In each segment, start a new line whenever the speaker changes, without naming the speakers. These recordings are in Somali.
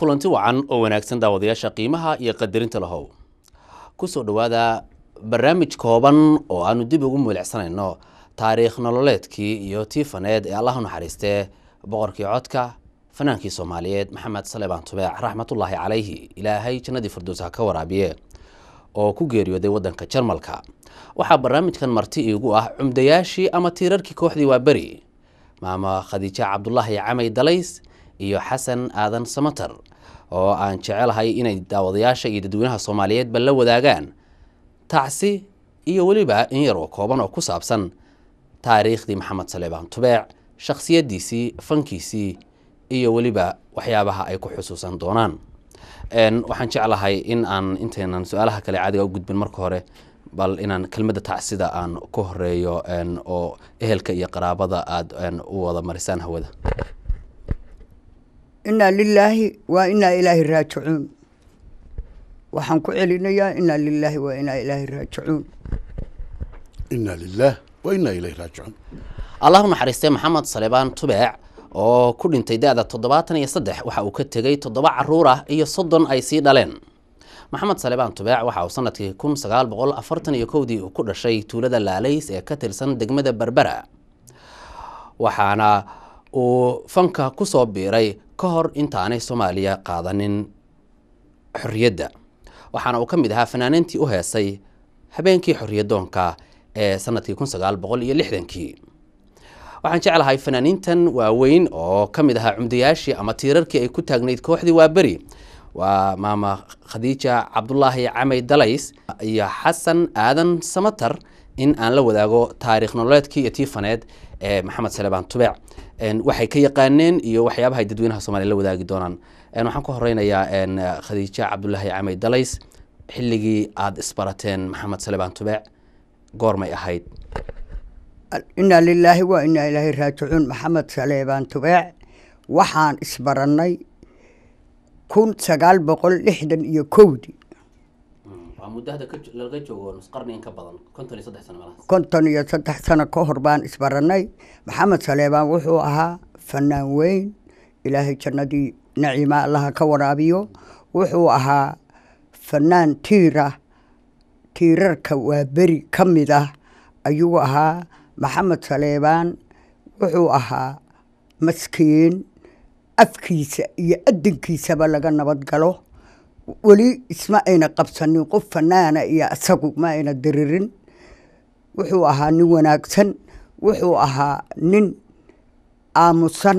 kulanti wacan oo wanaagsan daawadayaasha qiimaha iyo qadarinta lahow kusoo dhowaada barnaamij kooban oo aanu dib ugu muilicsanayno taariikh nololeedkii iyo tiifaneed ee allah u naxariistee boqorkii codka fanaankii soomaaliyeed maxamed salebaan tubeec raxmatullaahi calayhi ilaahay jannadii fardows ka waraabiye oo ku geeriyooday waddanka jarmalka waxaa barnaamijkan marti iigu ah cumdayaashii ama tiirarkii kooxdii waa beri maama khadiija cabdulaahi camay dalays iyo xasan aadan samater oo aan jecelahay inay daawadayaasha iyo dadweynaha soomaaliyeedba la wadaagaan tacsi iyo weliba in yar oo kooban oo ku saabsan taariikhdii maxamed saleebaan tubeec shakhsiyaddiisii fankiisii iyo weliba waxyaabaha ay ku xusuusan doonaan waxaan jeclahay in aan intaynan su-aalaha kale caadiga u gudbin marka hore bal inaan kelmadda tacsida aan ku horeeyo oo ehelka iyo qaraabada aad u wada marisaan hawada
inaa lilaahi waa inaa ilaahi raajicuun waxaan ku celinayaa inaa lilaahi waa inaa ilaahi raajicuun
inaa
lilaah waa inaa ilaahi raajicuun allah u naxariistay maxamed salebaan tubeec oo ku dhintay da-da toddobaatan iyo saddex waxa uu ka tegay toddoba caruur ah iyo soddon ay sii dhaleen maxamed salebaan tubeec waxa uu sanadkii kun sagaal boqol afartan iyo kowdii uu ku dhashay tuulada laalays ee ka tirsan degmada berbera waxaana uu fanka ku soo biiray ka hor intaanay soomaaliya qaadanin xorriyadda waxaana uu ka mid ahaa fanaaniintii u heesay habeenkii xorriyadoonka ee sannadkii kun sagaal boqol iyo lixdankii waxaan jeclahay fanaaniintan waaweyn oo ka mid ahaa cumdayaashii ama tiirarkii ay ku taagnayd kooxdii waaberi waa maama khadiija cabdulaahi camay dalays iyo xasan aadan samatar in aan la wadaago taariikh nololeedkii iyo tiifaneed maxamed salebaan tubec waxay ka yaqaaneen iyo waxyaabaha dadweynaha soomaliya la wadaagi doonaan waxaan ku horeynayaa khadiija cabdulaahi camey dalays xilligii aada isbarateen maxamed salebaan tubec goormay ahayd
inaa lilaahi waa inaa ilaahi raajicuun maxamed saleebaan tubeec waxaan isbarannay kun sagaal boqol lixdan iyo kowdii muddo konton iyo saddex sano ka hor baan isbaranay maxamed saleebaan wuxuu ahaa fanaan weyn ilaahay jannadii naciima allaha ka waraabiyo wuxuu ahaa fanaan tiira tiirarka waa beri ka mid ah ayuu ahaa maxamed saleebaan wuxuu ahaa maskiin afkiisa iyo adinkiisaba laga nabadgalo weli isma ayna qabsanin qof fanaana iyo asagu ma ayna diririn wuxuu ahaa nin wanaagsan wuxuu ahaa nin aamusan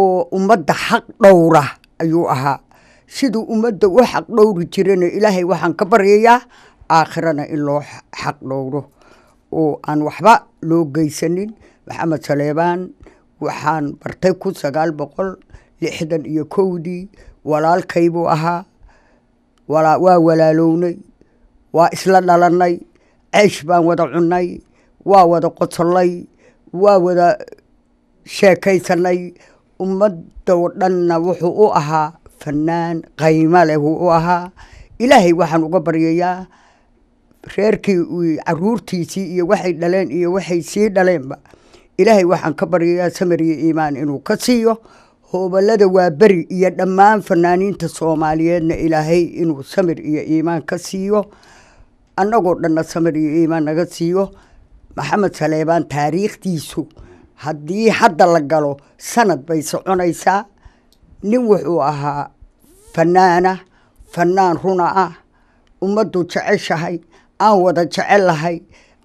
oo ummadda xaq dhowra ayuu ahaa siduu ummadda u xaq dhowri jirana ilaahay waxaan ka baryayaa aakhirana in loo xaq dhowro oo aan waxba loo geysanin maxamed saleebaan waxaan bartay kun sagaal boqol lixdan iyo kowdii walaalkaybuu ahaa waa walaalownay waa isla dhalannay ceysh baan wada cunnay waa wada qotolay waa wada sheekaysannay ummadda dhanna wuxuu u ahaa fanaan qayma leh wuu u ahaa ilaahay waxaan uga baryayaa reerkii caruurtiisii iyo waxay dhaleen iyo waxay sii dhaleenba ilaahay waxaan ka baryayaa samariya iimaan inuu ka siiyo hoobalada waa beri iyo dhammaan fanaaniinta soomaaliyeedna ilaahay inuu samir iyo iimaan ka siiyo annagoo dhanna samir iyo iimaan naga siiyo maxamed saleebaan taariikhdiisu haddii hadda la galo sanad bay soconaysaa nin wuxuu ahaa fanaana fanaan runa ah ummaddu jeceshahay aan wada jecel lahay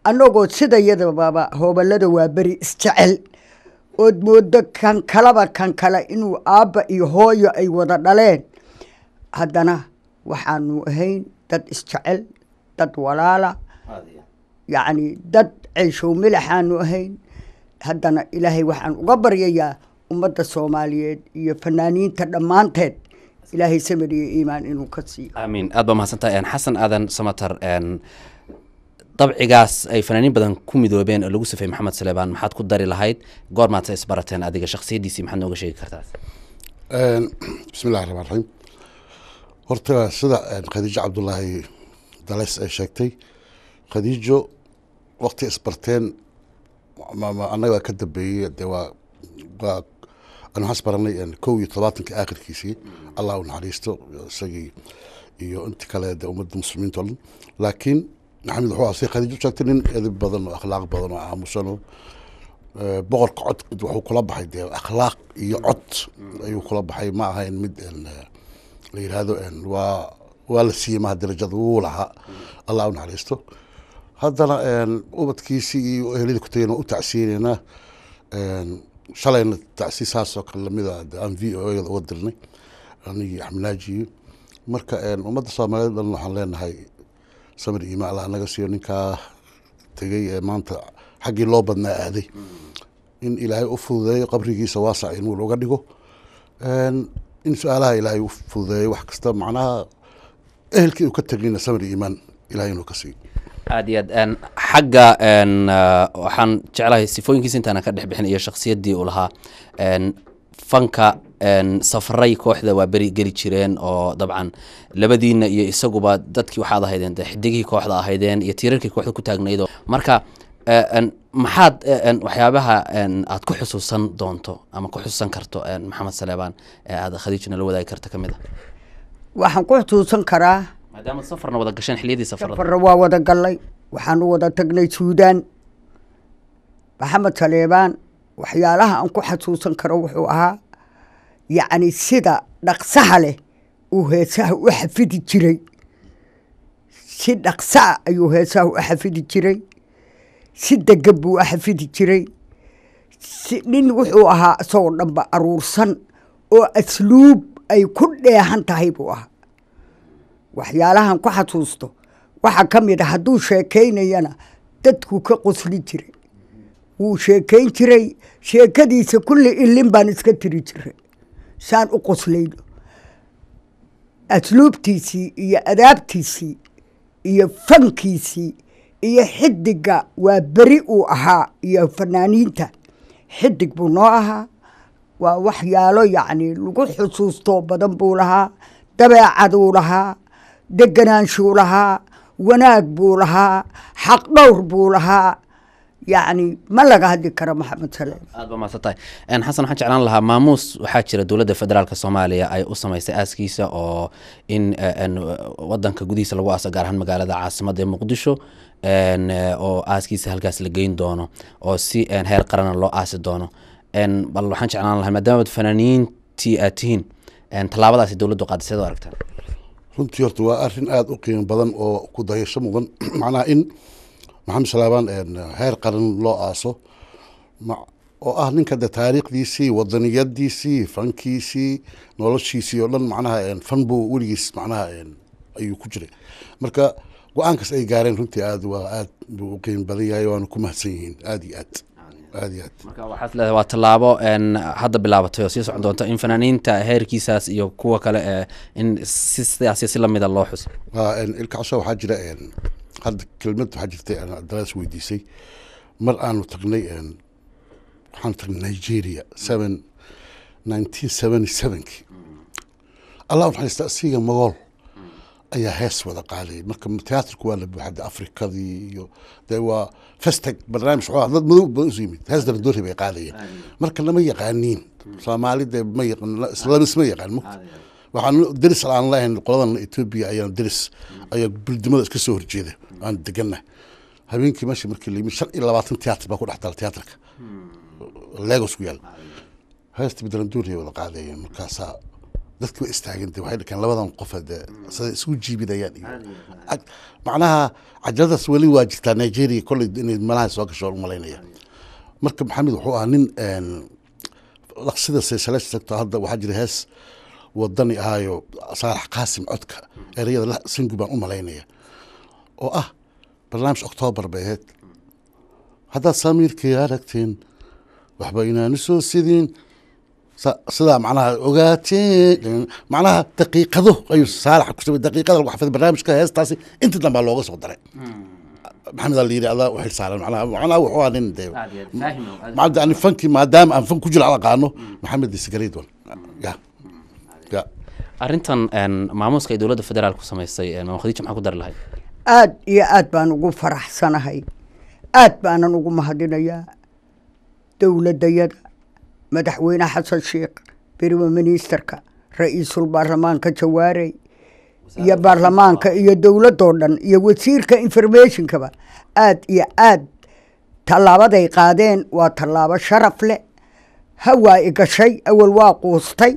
annagoo sidayadababa hoobalada waa beri isjecel ood moodo kan kalaba kan kale inuu aabba iyo hooyo ay wada dhaleen haddana waxaanu ahayn dad isjecel dad walaala yacni dad ceyshow milaxaanu ahayn haddana ilaahay waxaan uga baryayaa ummadda soomaaliyeed iyo fanaaniinta dhammaanteed ilaahay samir iyo iimaan inuu ka siiyo
aamiin aad baa mahadsantahay xasan aadan samater dabcigaas ay fanaaniin badan ku midoobeen oo lagu safay maxamed saleebaan maxaad ku dari lahayd goor maadse isbarateen adiga shaksiyadiisii maxaad nooga sheegi kartaa
bismi illahi raxmaan raxiim horta sida khadiijo cabdullaahi dales ay sheegtay khadiijo wakti isbarteen annaga waa ka dambeeyey de waa waa anu has baranay kow iyo todobaatanka aakhirkiisii allah u naxariisto isagii iyo inta kale de ummadda muslimiinta o dhan laakiin axmed wuxuu ahaa si khadiij nin edib badan oo akhlaaq badan oo aamusan eh, boqorka cod wuxuu kula baxay dee akhlaaq iyo cod ayuu kula baxay ma ahayn mid la yidhaahdo waa waa la siiyey maha darajada wuu lahaa allah u naxariisto haddana ubadkiisii iyo ehelada ku tagayn waa u tacsiinaynaa shalayna tacsi saasoo kale lamida ah, aan v o ada uga dirnay anigii axmed naajiyo marka ummadda soomaaliyeed dhan waxaan leenahay samir iima alla ah, siiyo ninkaa tegey ee maanta xaggii loo badnaa aaday in ilaahay u fududeeyo qabrigiisa waasac inuu uga dhigo in su-aalaha ilaahay u fududeeyo wax kasta macnaha ehelkii u ka tegayna samir iimaan ilahay inuu ka siiyo
aad iyo aad xagga uh, waxaan jeclahay sifooyinkiisa intaana ka dhex bixin iyo shaksiyadii uu lahaa fanka safaray kooxda waa beri geli jireen oo dabcan labadiina iyo isaguba dadkii waxaad ahaydeen xidigihii kooxda ahaydeen iyo tiirarkii kooxda ku taagnayd marka maxaad waxyaabaha aad ku xusuusan doonto ama ku xusuusan karto maxamed saleebaan ee aad khadiijana la wadaagi karto ka mid a ah?
waxaan ku xusuusan karaa
maadaama safarna wada gasheen xiliyadii safarada
waa wada gallay waxaan u wada tagnay suudaan maxamed saleebaan waxyaalaha aan ku xasuusan karo wuxuu ahaa yacni sida dhaqsaha leh uu heesaha u xafidi jiray si dhaqsaa ayuu heesaha u xafidi jiray si deggan buu xafidi jiray si nin wuxuu ahaa isagoo dhanba aruursan oo asluub ay ku dheehan tahay buu ahaa waxyaalahan ku xasuusto waxaa ka mid a ah hadduu sheekaynayana dadku ka qoslin jiray wuu sheekayn jiray sheekadiisa kulli ilin baan iska tiri jiray saan u qoslayno asluubtiisii iyo adaabtiisii iyo fankiisii iyo xidiga waa beri uu ahaa iyo fanaaniinta xidig buu noo ahaa waa waxyaalo yacni lagu xusuustoo badan buu lahaa dabeecaduu lahaa deganaanshuu lahaa wanaag buu lahaa xaq dhowr buu lahaa yacni ma laga hadli karo maxamed sale
xasan waxaan jeclaan lahaa maamuus waxaa jira dowladda federaalk soomaaliya ay u samaysay aaskiisa oo in eh, wadanka gudihiisa lagu aaso gaar ahaan magaalada caasimada ee muqdisho oo aaskiisa halkaas la geyn doono oo si heer qarana loo aasi doono bal waxaan jeclaan lahaa maadaamaad fanaaniintii aad tihiin tallaabadaasi dowladdu qaadis ad aragtaan
runtii horta waa arrin aada u qiimo badan oo ku dayasho mudan macnaha in maxamed salaabaan heer qaran loo aaso oo ah ninka de taariikhdiisii wadaniyadiisii fankiisii noloshiisii oo dhan macnaha fan buu weligiis macnaha ayuu ku jiray marka go-aankaas ay gaareen runtii aad waa aad buu u qiimo badan yahay waana ku mahadsan yihiin aada iyo
aad waa tallaabo hadda bilaabatay oo sii socon doonto in fanaaniinta heerkiisaas iyo kuwa kale in si sidaas si lamida loo xuso
ilka waxaa jira hadda kelmad waxaa jirtay aan weydiisay mar aanu tagnay waxaan tagnay nigeria seven nineteen seventy sevenkii allah naxariista asiga magool ayaa hees wada qaaday marka teatrku waa la buuxada afrikadii iyo de waa festag barnaamij oo dad madow badan isu yimid hees dabandori bay qaadayeen marka lama yaqaaniin mm. soomaali dee ma yaqanisma yaqaan mogta waxaan deris aan lahayn qoladan etoobiya ayaan deris ayaa buldimada iska soo horjeeda aan degana habeenkii meesha markii layimi shan iyo labaatan tiyatar baa ku dhex dala tiyatarka hmm. legos ku yaal heesta midlanduuniya wada qaadayeen markaasaa ah, dadkii waa istaageen de waxay dhakeen labadan qofa eh, dee hmm. siday isugu jiibinayaan iyo macnaha cajaladaas weli waa jirtaa nigeria kolley inay malaha soo gasho u marka maxamed wuxuu ahaa nin laqsida silsilaasha hadda waxaa jira hees wadani ahaayo saalax qaasim codka hmm. ereyada sangu baan u malaynaya oo ah barnaamij oktoobar bay ahayd haddaad samiirkii aragteen waxba inaanu soo sidiin sidaa macnaha ogaateen macnaha daqiiqado ayuu saalax kusabay daqiiqada lagu xafida barnaamijka heestaasi intii dambaa looga soo daray hmm. maxamed ala yiri adaa u xil saaran macnaha macnaha wuxuu ahaa nin dee macalda fankii maadaama aan fan ku jiro aan aqaano hmm. maxamed isgariidwan ya hmm.
ya arrintan maamuuska ay dowladda federaalku samaysay maam maxaa ku dari lahayd
aad iyo aad baan ugu faraxsanahay aad baanan ugu mahadinayaa dowladayada madaxweyne xasan sheikh beriwe ministarka ra-iisul baarlamaanka jawaarey iyo baarlamaanka iyo dowladdoo dhan iyo wasiirka informationkaba aad iyo aad tallaabaday qaadeen waa tallaabo sharaf leh hawaa i gashay awal waa quustay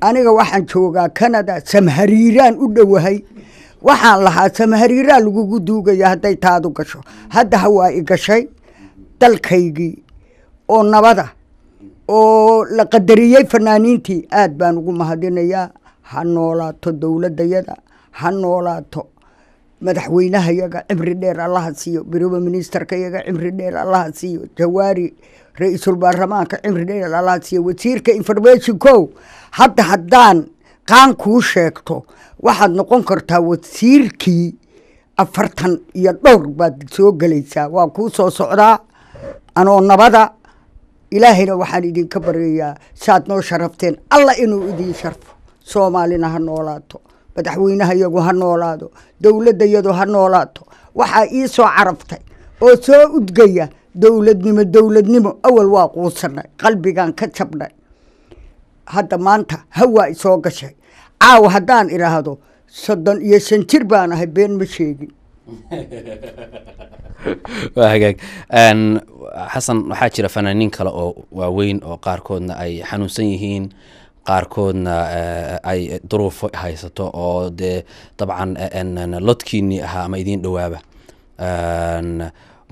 aniga waxaan joogaa canada samhariiraan u dhowahay waxaan lahaa samahariiraa lagugu duugaya hadday taadu gasho hadda hawaa i gashay dalkaygii oo nabada oo la qadariyey fanaaniintii aad baan ugu mahadinayaa ha noolaato dowladayada ha noolaato madaxweynaha yaga cimri dheer allaha siiyo ministerka yaga cimri dheer allaha siiyo jawaari ra-iisul baarlamaanka cimri dheer allaha siiyo wasiirka informationko hadda haddaan qaan kuu sheegto waxaad noqon kartaa wasiirkii afartan iyo dhowr baad soo gelaysaa waa kuu soo socdaa anoo nabada ilaahayna waxaan idinka baryayaa saad noo sharafteen alla inuu idiin sharfo soomaalina ha noolaato madaxweynaha iyagu ha noolaado dowladda iyadu ha noolaato waxaa ii soo caraftay oo soo udgaya dowladnimo dowladnimo awal waa quusanay qalbigan ka jabnay hadda maanta hawaa i soo gashay caawa haddaan idhaahdo soddon iyo shan jir baan ahay been ma sheegin
waa hagaag xasan waxaa jira fanaaniin kale oo waaweyn oo qaarkoodna ay xanuunsan yihiin qaarkoodna eh, ay duruuf haysato oo dee dabcan eh, lodkiinii ahaa ama idiin dhawaaba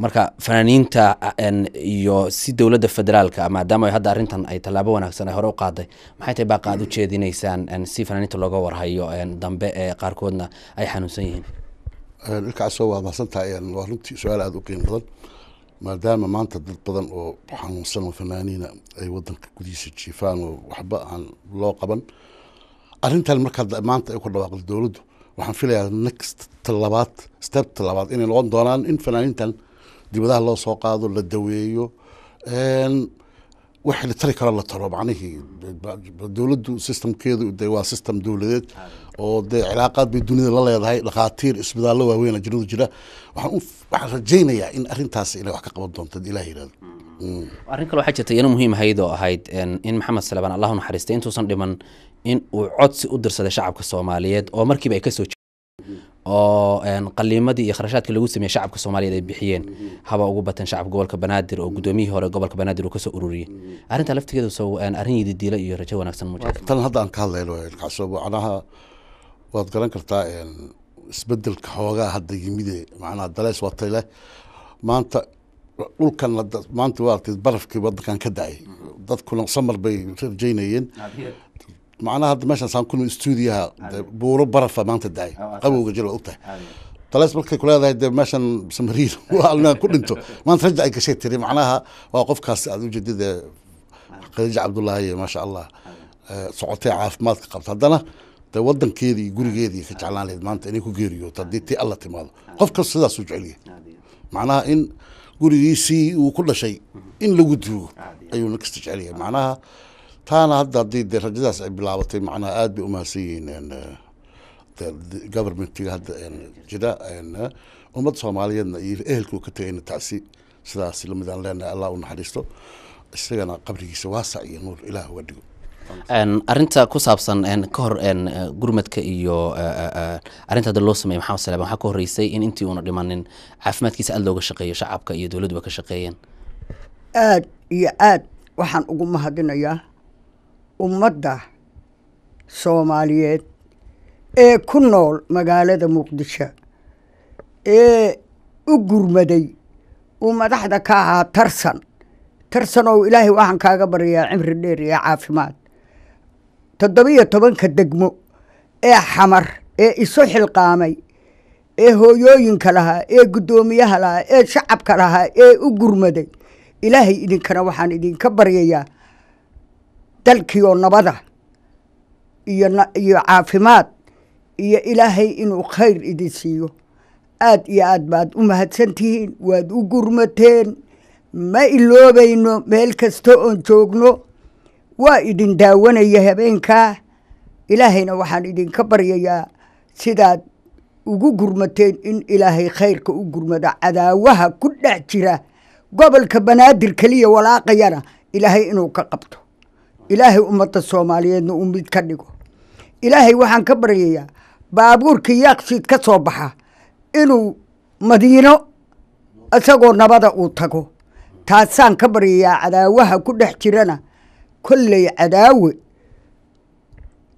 marka fanaaniinta iyo si dowlada federaalka maadaama hadda arintan ay tallaabo wanaagsan ay hore u qaaday maxay tahay baaq aad u jeedinaysaan si fanaaniinta looga warhayo dambe ee qaarkoodna ay
xanuunsan yihiin dhilkaasoo eh, waa mahadsantahay waa runtii su-aal aada u qiimo badan maadaama maanta dad badan oo xanuunsan oo fanaaniina ay wadanka gudihiisa jiifaan oo waxba aan loo qaban arintan markaa maanta ay ku dhawaaqda dowladdu waxaan filayaa next talabaad step talabaad inay noqon doonaan in fanaaniintan dibadaha loo soo qaado la daweeyo wax la tari kalo la taro macnihii dowladdu systemkeedu de waa system dowladeed oo dee cilaaqaad bay dunida la leedahay dhakhaatiir isbitaallo waaweyn ajnadu jira waxaan waxaan rajaynayaa in arrintaas inay wax ka qaban doonto ilaah yidhahdo
mm-hmm. mm. arrin kale waxaa jirta iyana muhiim ahayd oo ahayd in maxamed saleban allah u intuusan dhiman in uu codsi u dirsaday shacabka soomaaliyeed oo markiiba ay kasoo oo qaliimadii iyo kharashaadkii lagu sameeye shacabka soomaaliyeed ay bixiyeen haba ugu batan shacabka gobolka banaadir oo gudoomiyihii hore gobolka banaadir uu kasoo ururiyey arintaa laftigeedu arrin yididiila iyo rajo
wanaagsan mtan hadda aan ka hadlayno kacso macnaha waad garan kartaa isbedelka xoogaa hadda yimide macnaha dalees watay leh maanta dhulkan maanta waa barafkii wadankan ka dacay dadkuna samar bay rajaynayeen macnaha hadda meeshaan saan kulmi stuudiyaha buuro barafa maanta daay qabowga jir waa og markay ku leedahay dee meeshan samariin alnaan ku dhinto maanta raja ay gashay tiri macnaha waa qofkaas aad ujeedida khadiija cabdullaahi maasha allah eh, socotee caafimaadka qabta haddana de wadankeedii gurigeedii ka jeclaan lahayd maanta inay ku geeriyooto haddii tii alla timaado qof kas sidaasuu jecelyahay macnaha in gurigiisii uu ku dhashay mhm. in lagu duugo ayuu ninkasta jecelyahay macnaha taana hadda adii de rajadaas ay bilaabatay macnaa aada bay umahadsan yihiin governmentga hadda jira ummadda soomaaliyeedna iyo ehelku ka tegayna tacsi sidaas lamidaan leenahay allah u naxariisto isagana qabrigiisa waasac iyo nuur ilaah uga dhigo
arinta ku saabsan ka hor gurmadka iyo e, e, e, arinta hadda loo sameeyey maxamed salaaban waxaa ka horreysay in intii uuna dhimanin caafimaadkiisa aada looga shaqeeyo shacabka iyo dowladduba ka
shaqeeyeen aada iyo aad waxaan ugu mahadinayaa ummadda soomaaliyeed ee ku nool magaalada muqdisho ee u gurmaday uu madaxda ka ahaa tarsan tarsan oo ilaahay waxaan kaaga baryayaa cimri dheer iyo caafimaad toddobiyo tobanka degmo ee xamar ee isu xilqaamay ee hooyooyinka lahaa ee guddoomiyaha lahaa ee shacabka lahaa ee u gurmaday ilaahay idinkana waxaan idinka baryayaa dalkiioo nabada iyo iyo caafimaad iyo ilaahay inuu khayr idin siiyo aad iyo aad baad u mahadsantihiin waad u gurmateen ma iloobayno meel kasta oon joogno waa idin daawanaya habeenkaa ilaahayna waxaan idinka baryayaa sidaad ugu gurmateen in ilaahay khayrka u gurmado cadaawaha ku dhex jira gobolka banaadir keliya walaaqayana ilaahay inuu ka qabto ilaahay ummadda soomaaliyeedna uu mid ka dhigo ilaahay waxaan ka baryayaa baabuurkii yaakshiid ka soo baxa inuu madiino isagoo nabada uu tago taasaan ka baryayaa cadaawaha ku dhex jirana kolley cadaawe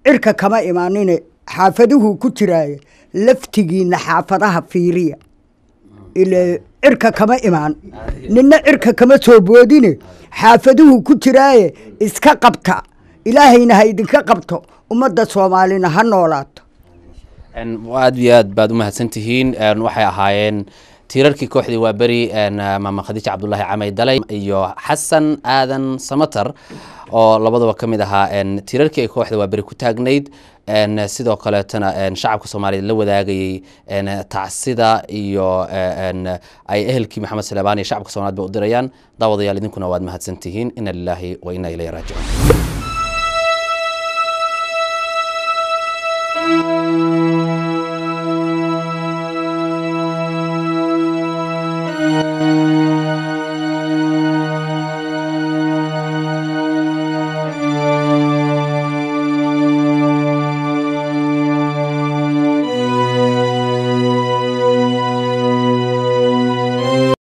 cirka kama imaanine xaafaduhu ku jiraaya laftigiinna xaafadaha fiiriya ile cirka kama imaan ninna cirka kama soo boodine xaafaduhu ku jiraaye iska qabta ilaahayna ha idinka qabto ummadda soomaalina ha noolaato
aad iyo aad baad u mahadsan tihiin waxay ahaayeen tiirarkii kooxdii waaberi ah, maama khadiija cabdullaahi camay dalay iyo xasan aadan samatar oo labadaba ka mid ahaa tiirarkii ay kooxda waaberi ku taagnayd Eh, sidoo kaleetana shacabka soomaaliyeed la wadaagayay eh, tacsida iyo eh, ay ehelkii maxamed salabaani shacabka soomaaliyed ba u dirayaan daawadayaal idinkuna waad mahadsantihiin ina lilaahi wa ina ilayhi raajicuun